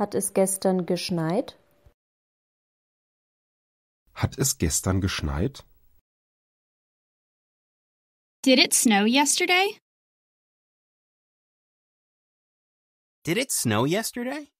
Hat es gestern geschneit? Hat es gestern geschneit? Did it snow yesterday? Did it snow yesterday?